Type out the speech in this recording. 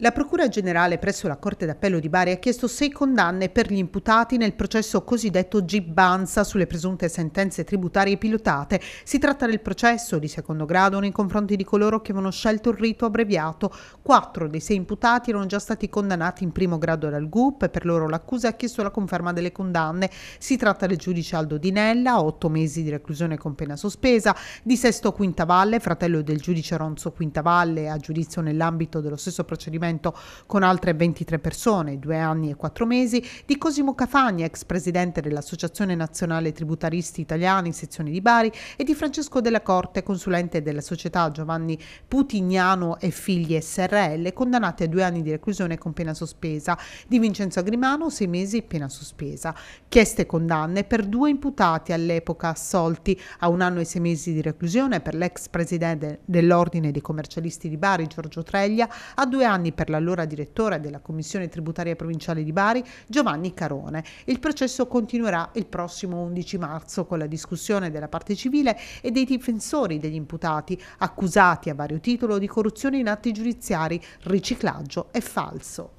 La Procura Generale presso la Corte d'Appello di Bari ha chiesto sei condanne per gli imputati nel processo cosiddetto Gibbanza sulle presunte sentenze tributarie pilotate. Si tratta del processo di secondo grado nei confronti di coloro che avevano scelto il rito abbreviato. Quattro dei sei imputati erano già stati condannati in primo grado dal GUP e per loro l'accusa ha chiesto la conferma delle condanne. Si tratta del giudice Aldo Dinella, otto mesi di reclusione con pena sospesa, di Sesto Quintavalle, fratello del giudice Ronzo Quintavalle, a giudizio nell'ambito dello stesso procedimento appuntamento con altre 23 persone, due anni e quattro mesi, di Cosimo Cafagna, ex presidente dell'Associazione Nazionale Tributaristi Italiani, sezione di Bari, e di Francesco Della Corte, consulente della società Giovanni Putignano e Figli SRL, condannati a due anni di reclusione con pena sospesa, di Vincenzo Agrimano, sei mesi pena sospesa. Chieste condanne per due imputati all'epoca assolti a un anno e sei mesi di reclusione per l'ex presidente dell'Ordine dei commercialisti di Bari, Giorgio Treglia, a due anni per l'allora direttore della Commissione Tributaria Provinciale di Bari, Giovanni Carone. Il processo continuerà il prossimo 11 marzo con la discussione della parte civile e dei difensori degli imputati accusati a vario titolo di corruzione in atti giudiziari, riciclaggio e falso.